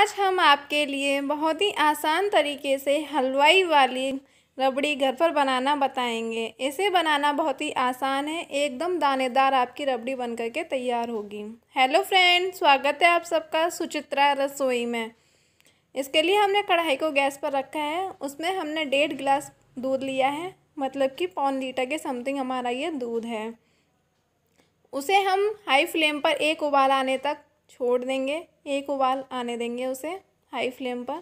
आज हम आपके लिए बहुत ही आसान तरीके से हलवाई वाली रबड़ी घर पर बनाना बताएंगे इसे बनाना बहुत ही आसान है एकदम दानेदार आपकी रबड़ी बन कर के तैयार होगी हेलो फ्रेंड स्वागत है आप सबका सुचित्रा रसोई में इसके लिए हमने कढ़ाई को गैस पर रखा है उसमें हमने डेढ़ गिलास दूध लिया है मतलब कि पौन लीटर के समथिंग हमारा ये दूध है उसे हम हाई फ्लेम पर एक उबाल आने तक छोड़ देंगे एक उबाल आने देंगे उसे हाई फ्लेम पर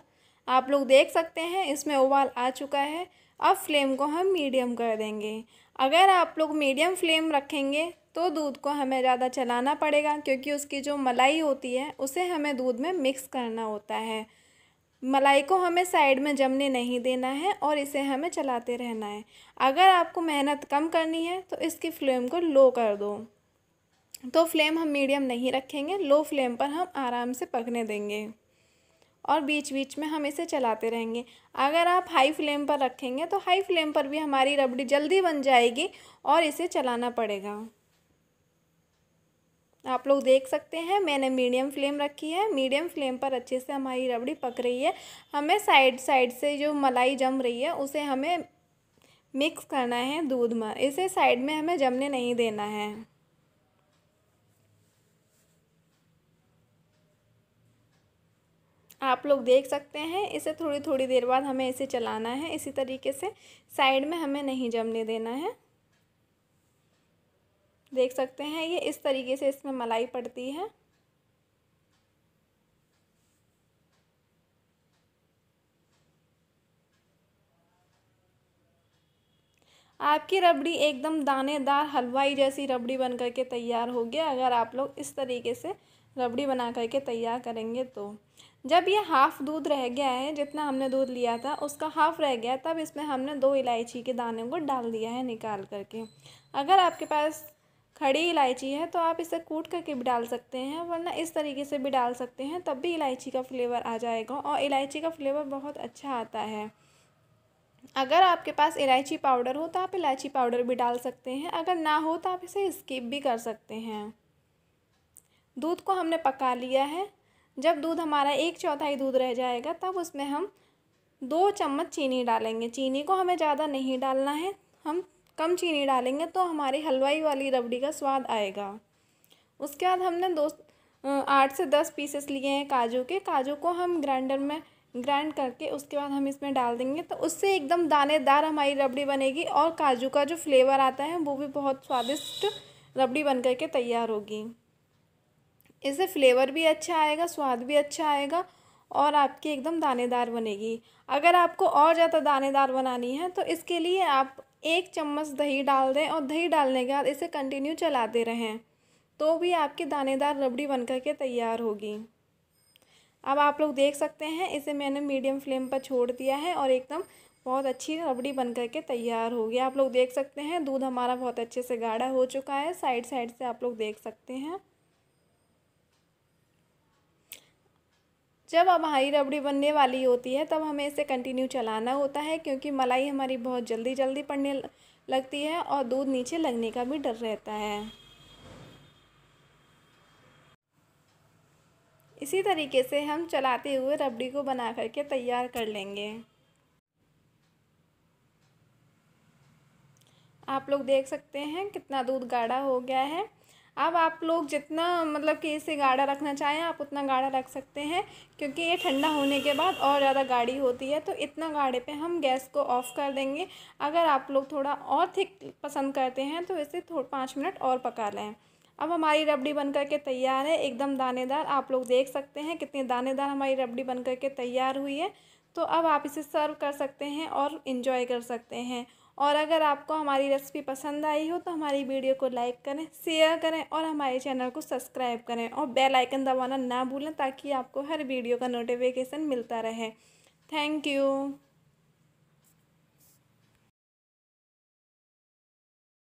आप लोग देख सकते हैं इसमें उबाल आ चुका है अब फ्लेम को हम मीडियम कर देंगे अगर आप लोग मीडियम फ्लेम रखेंगे तो दूध को हमें ज़्यादा चलाना पड़ेगा क्योंकि उसकी जो मलाई होती है उसे हमें दूध में मिक्स करना होता है मलाई को हमें साइड में जमने नहीं देना है और इसे हमें चलाते रहना है अगर आपको मेहनत कम करनी है तो इसकी फ्लेम को लो कर दो तो फ्लेम हम मीडियम नहीं रखेंगे लो फ्लेम पर हम आराम से पकने देंगे और बीच बीच में हम इसे चलाते रहेंगे अगर आप हाई फ्लेम पर रखेंगे तो हाई फ्लेम पर भी हमारी रबड़ी जल्दी बन जाएगी और इसे चलाना पड़ेगा आप लोग देख सकते हैं मैंने मीडियम फ्लेम रखी है मीडियम फ्लेम पर अच्छे से हमारी रबड़ी पक रही है हमें साइड साइड से जो मलाई जम रही है उसे हमें मिक्स करना है दूध में इसे साइड में हमें जमने नहीं देना है आप लोग देख सकते हैं इसे थोड़ी थोड़ी देर बाद हमें इसे चलाना है इसी तरीके से साइड में हमें नहीं जमने देना है देख सकते हैं ये इस तरीके से इसमें मलाई पड़ती है आपकी रबड़ी एकदम दानेदार हलवाई जैसी रबड़ी बन करके तैयार होगी अगर आप लोग इस तरीके से रबड़ी बना करके तैयार करेंगे तो जब ये हाफ़ दूध रह गया है जितना हमने दूध लिया था उसका हाफ़ रह गया तब इसमें हमने दो इलायची के दाने को डाल दिया है निकाल करके अगर आपके पास खड़ी इलायची है तो आप इसे कूट करके भी डाल सकते हैं वरना इस तरीके से भी डाल सकते हैं तब भी इलायची का फ्लेवर आ जाएगा और इलायची का फ्लेवर बहुत अच्छा आता है अगर आपके पास इलायची पाउडर हो तो आप इलायची पाउडर भी डाल सकते हैं अगर ना हो तो आप इसे स्किप भी कर सकते हैं दूध को हमने पका लिया है जब दूध हमारा एक चौथाई दूध रह जाएगा तब उसमें हम दो चम्मच चीनी डालेंगे चीनी को हमें ज़्यादा नहीं डालना है हम कम चीनी डालेंगे तो हमारी हलवाई वाली रबड़ी का स्वाद आएगा उसके बाद हमने दो आठ से दस पीसेस लिए हैं काजू के काजू को हम ग्राइंडर में ग्राइंड करके उसके बाद हम इसमें डाल देंगे तो उससे एकदम दानेदार हमारी रबड़ी बनेगी और काजू का जो फ्लेवर आता है वो भी बहुत स्वादिष्ट रबड़ी बन करके तैयार होगी इससे फ्लेवर भी अच्छा आएगा स्वाद भी अच्छा आएगा और आपकी एकदम दानेदार बनेगी अगर आपको और ज़्यादा दानेदार बनानी है तो इसके लिए आप एक चम्मच दही डाल दें और दही डालने के बाद इसे कंटिन्यू चलाते रहें तो भी आपकी दानेदार रबड़ी बन के तैयार होगी अब आप लोग देख सकते हैं इसे मैंने मीडियम फ्लेम पर छोड़ दिया है और एकदम बहुत अच्छी रबड़ी बन कर के तैयार होगी आप लोग देख सकते हैं दूध हमारा बहुत अच्छे से गाढ़ा हो चुका है साइड साइड से आप लोग देख सकते हैं जब अब हमारी रबड़ी बनने वाली होती है तब हमें इसे कंटिन्यू चलाना होता है क्योंकि मलाई हमारी बहुत जल्दी जल्दी पड़ने लगती है और दूध नीचे लगने का भी डर रहता है इसी तरीके से हम चलाते हुए रबड़ी को बना करके तैयार कर लेंगे आप लोग देख सकते हैं कितना दूध गाढ़ा हो गया है अब आप लोग जितना मतलब कि इसे गाढ़ा रखना चाहें आप उतना गाढ़ा रख सकते हैं क्योंकि ये ठंडा होने के बाद और ज़्यादा गाढ़ी होती है तो इतना गाढ़े पे हम गैस को ऑफ़ कर देंगे अगर आप लोग थोड़ा और थिक पसंद करते हैं तो इसे थोड़ा पाँच मिनट और पका लें अब हमारी रबड़ी बन करके तैयार है एकदम दानेदार आप लोग देख सकते हैं कितनी दानेदार हमारी रबड़ी बन करके तैयार हुई है तो अब आप इसे सर्व कर सकते हैं और इन्जॉय कर सकते हैं और अगर आपको हमारी रेसिपी पसंद आई हो तो हमारी वीडियो को लाइक करें शेयर करें और हमारे चैनल को सब्सक्राइब करें और बेल आइकन दबाना ना भूलें ताकि आपको हर वीडियो का नोटिफिकेशन मिलता रहे थैंक यू